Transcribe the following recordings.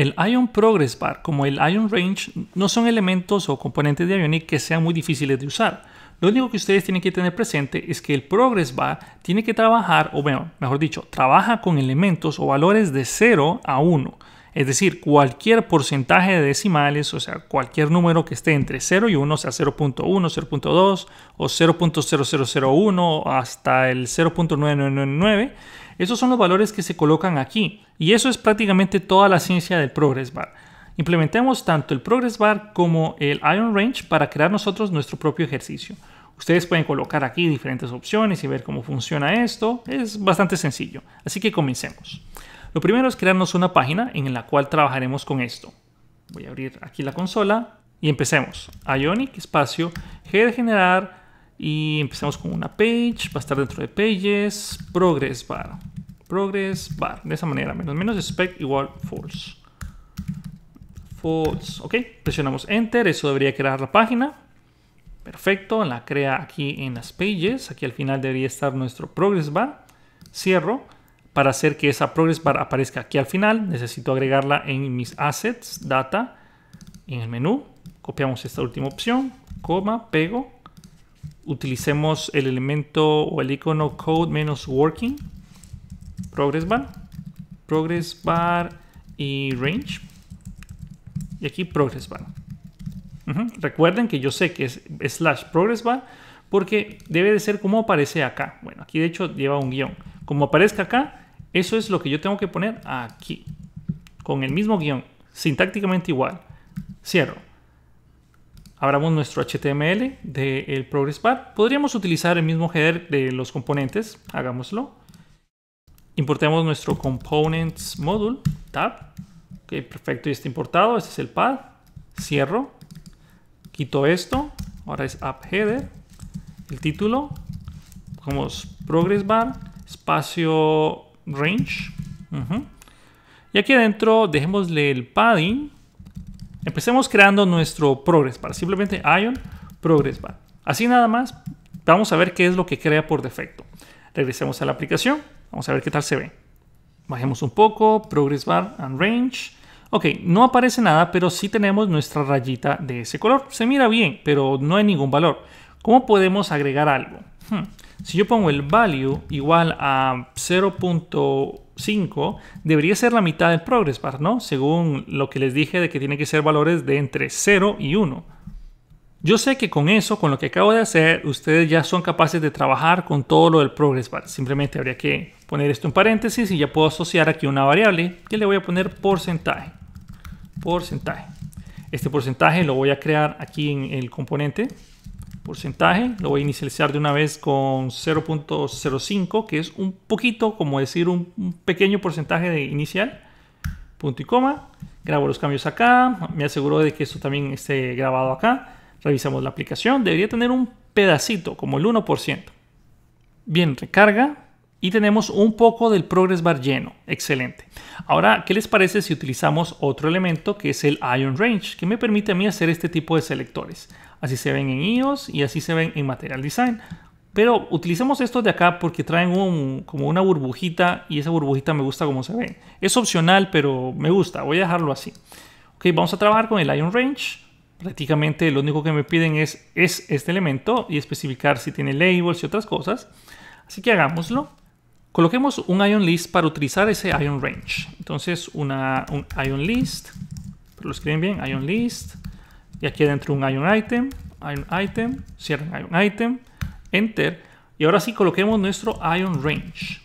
El Ion Progress Bar como el Ion Range no son elementos o componentes de Ionic que sean muy difíciles de usar. Lo único que ustedes tienen que tener presente es que el Progress Bar tiene que trabajar, o mejor dicho, trabaja con elementos o valores de 0 a 1. Es decir, cualquier porcentaje de decimales, o sea, cualquier número que esté entre 0 y 1, o sea, 0.1, 0.2 o 0.0001 hasta el 0.9999, esos son los valores que se colocan aquí. Y eso es prácticamente toda la ciencia del progress bar. Implementemos tanto el progress bar como el iron range para crear nosotros nuestro propio ejercicio. Ustedes pueden colocar aquí diferentes opciones y ver cómo funciona esto. Es bastante sencillo. Así que comencemos. Lo primero es crearnos una página en la cual trabajaremos con esto. Voy a abrir aquí la consola y empecemos. Ionic, espacio, G generar y empezamos con una page, va a estar dentro de pages, progress bar, progress bar, de esa manera, menos menos spec igual false. False, ok, presionamos enter, eso debería crear la página. Perfecto, la crea aquí en las pages, aquí al final debería estar nuestro progress bar. Cierro para hacer que esa progress bar aparezca aquí al final, necesito agregarla en mis assets, data, en el menú. Copiamos esta última opción, coma, pego. Utilicemos el elemento o el icono code menos working, progress bar, progress bar y range. Y aquí progress bar. Recuerden que yo sé que es slash progress bar porque debe de ser como aparece acá. Bueno, aquí de hecho lleva un guión. Como aparezca acá, eso es lo que yo tengo que poner aquí. Con el mismo guión, sintácticamente igual. Cierro. Abramos nuestro HTML del Progress Bar. Podríamos utilizar el mismo header de los componentes. Hagámoslo. Importemos nuestro Components Module tab. Ok, perfecto, ya está importado. Este es el pad. Cierro. Quito esto. Ahora es app header. El título. Pongamos Progress Bar. Espacio range. Y aquí adentro dejémosle el padding. Empecemos creando nuestro progress bar. Simplemente ion progress bar. Así nada más. Vamos a ver qué es lo que crea por defecto. Regresemos a la aplicación. Vamos a ver qué tal se ve. Bajemos un poco. Progress bar and range. Ok, no aparece nada, pero sí tenemos nuestra rayita de ese color. Se mira bien, pero no hay ningún valor. ¿Cómo podemos agregar algo? Hmm. Si yo pongo el value igual a 0.5, debería ser la mitad del progress bar, ¿no? Según lo que les dije de que tiene que ser valores de entre 0 y 1. Yo sé que con eso, con lo que acabo de hacer, ustedes ya son capaces de trabajar con todo lo del progress bar. Simplemente habría que poner esto en paréntesis y ya puedo asociar aquí una variable que le voy a poner porcentaje. Porcentaje. Este porcentaje lo voy a crear aquí en el componente porcentaje. Lo voy a inicializar de una vez con 0.05, que es un poquito, como decir, un, pequeño porcentaje de inicial. Punto y coma. Grabo los cambios acá. Me aseguro de que esto también esté grabado acá. Revisamos la aplicación. Debería tener un pedacito, como el 1%. Bien, recarga y tenemos un poco del progress bar lleno. Excelente. Ahora, ¿qué les parece si utilizamos otro elemento que es el Ion Range, que me permite a mí hacer este tipo de selectores? Así se ven en iOS y así se ven en Material Design. Pero utilicemos esto de acá porque traen como una burbujita y esa burbujita me gusta como se ve. Es opcional, pero me gusta. Voy a dejarlo así. Ok, vamos a trabajar con el Ion Range. Prácticamente lo único que me piden es, es este elemento y especificar si tiene labels y otras cosas. Así que hagámoslo. Coloquemos un ion list para utilizar ese ion range. Entonces, una, un ion list, pero lo escriben bien, ion list, y aquí adentro un ion item, ion item, cierran ion item, enter, y ahora sí coloquemos nuestro ion range,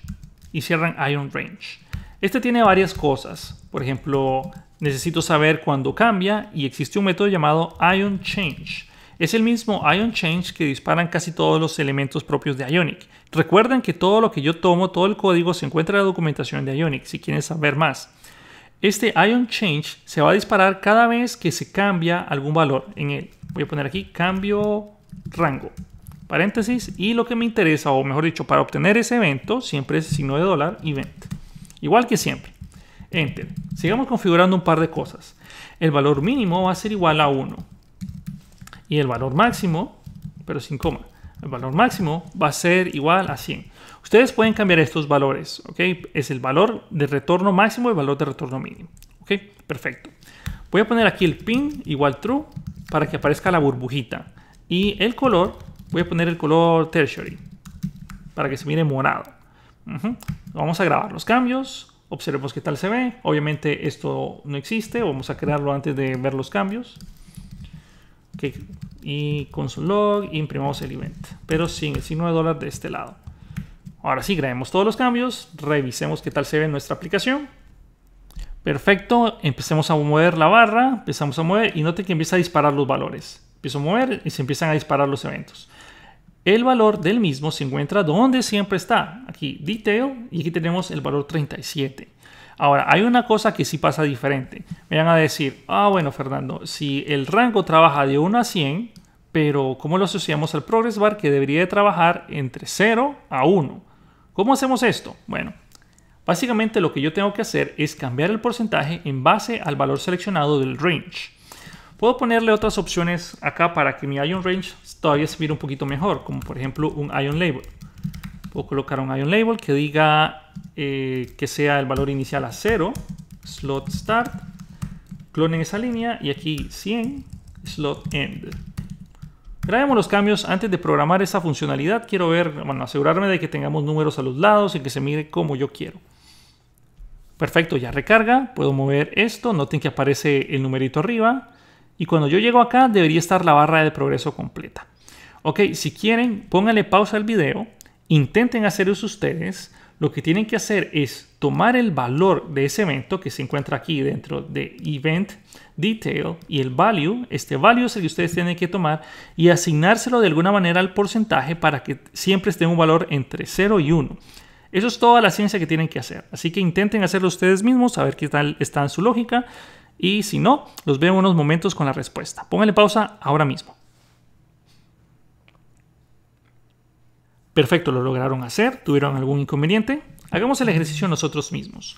y cierran ion range. Este tiene varias cosas, por ejemplo, necesito saber cuándo cambia, y existe un método llamado ion change, es el mismo Ion Change que disparan casi todos los elementos propios de Ionic. Recuerden que todo lo que yo tomo, todo el código se encuentra en la documentación de Ionic si quieren saber más. Este Ion Change se va a disparar cada vez que se cambia algún valor en él. Voy a poner aquí cambio rango, paréntesis, y lo que me interesa, o mejor dicho, para obtener ese evento, siempre es signo de dólar, event. Igual que siempre. Enter. Sigamos configurando un par de cosas. El valor mínimo va a ser igual a 1 y el valor máximo, pero sin coma. El valor máximo va a ser igual a 100. Ustedes pueden cambiar estos valores, ¿ok? Es el valor de retorno máximo y el valor de retorno mínimo, ¿ok? Perfecto. Voy a poner aquí el pin igual true para que aparezca la burbujita. Y el color, voy a poner el color tertiary para que se mire morado. Vamos a grabar los cambios. Observemos qué tal se ve. Obviamente esto no existe. Vamos a crearlo antes de ver los cambios que, y con su log imprimamos el evento, pero sin el signo de dólar de este lado. Ahora sí, grabemos todos los cambios, revisemos qué tal se ve nuestra aplicación. Perfecto, empecemos a mover la barra, empezamos a mover y note que empieza a disparar los valores. Empiezo a mover y se empiezan a disparar los eventos. El valor del mismo se encuentra donde siempre está, aquí detail, y aquí tenemos el valor 37. Ahora, hay una cosa que sí pasa diferente. Me van a decir, ah, bueno, Fernando, si el rango trabaja de 1 a 100, pero ¿cómo lo asociamos al progress bar que debería de trabajar entre 0 a 1? ¿Cómo hacemos esto? Bueno, básicamente lo que yo tengo que hacer es cambiar el porcentaje en base al valor seleccionado del range. Puedo ponerle otras opciones acá para que mi ion range todavía se mire un poquito mejor, como por ejemplo un ion label o colocar un ion label que diga eh, que sea el valor inicial a 0, slot start, clonen esa línea y aquí 100, slot end. Grabemos los cambios antes de programar esa funcionalidad. Quiero ver, bueno, asegurarme de que tengamos números a los lados y que se mire como yo quiero. Perfecto, ya recarga. Puedo mover esto. Noten que aparece el numerito arriba. Y cuando yo llego acá, debería estar la barra de progreso completa. Ok, si quieren, pónganle pausa al video intenten hacer ustedes, lo que tienen que hacer es tomar el valor de ese evento que se encuentra aquí dentro de Event Detail y el value, este value es el que ustedes tienen que tomar y asignárselo de alguna manera al porcentaje para que siempre esté un valor entre 0 y 1. Eso es toda la ciencia que tienen que hacer. Así que intenten hacerlo ustedes mismos, a ver qué tal está en su lógica. Y si no, los veo en unos momentos con la respuesta. Pónganle pausa ahora mismo. Perfecto, lo lograron hacer, tuvieron algún inconveniente. Hagamos el ejercicio nosotros mismos.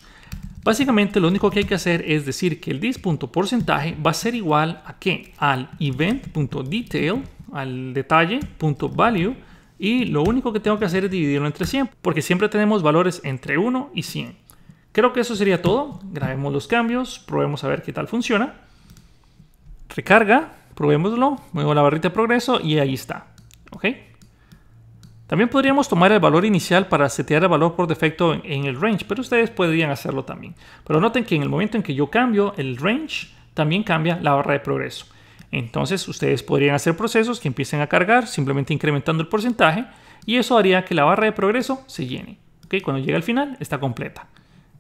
Básicamente lo único que hay que hacer es decir que el dis va a ser igual a qué? Al event.detail, al detalle.value y lo único que tengo que hacer es dividirlo entre 100 porque siempre tenemos valores entre 1 y 100. Creo que eso sería todo. Grabemos los cambios, probemos a ver qué tal funciona. Recarga, probémoslo, muevo la barrita de progreso y ahí está. ¿ok? También podríamos tomar el valor inicial para setear el valor por defecto en, el range, pero ustedes podrían hacerlo también. Pero noten que en el momento en que yo cambio el range, también cambia la barra de progreso. Entonces ustedes podrían hacer procesos que empiecen a cargar simplemente incrementando el porcentaje y eso haría que la barra de progreso se llene. Cuando llegue al final está completa.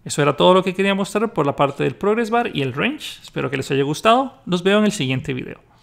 Eso era todo lo que quería mostrar por la parte del progress bar y el range. Espero que les haya gustado. Los veo en el siguiente video.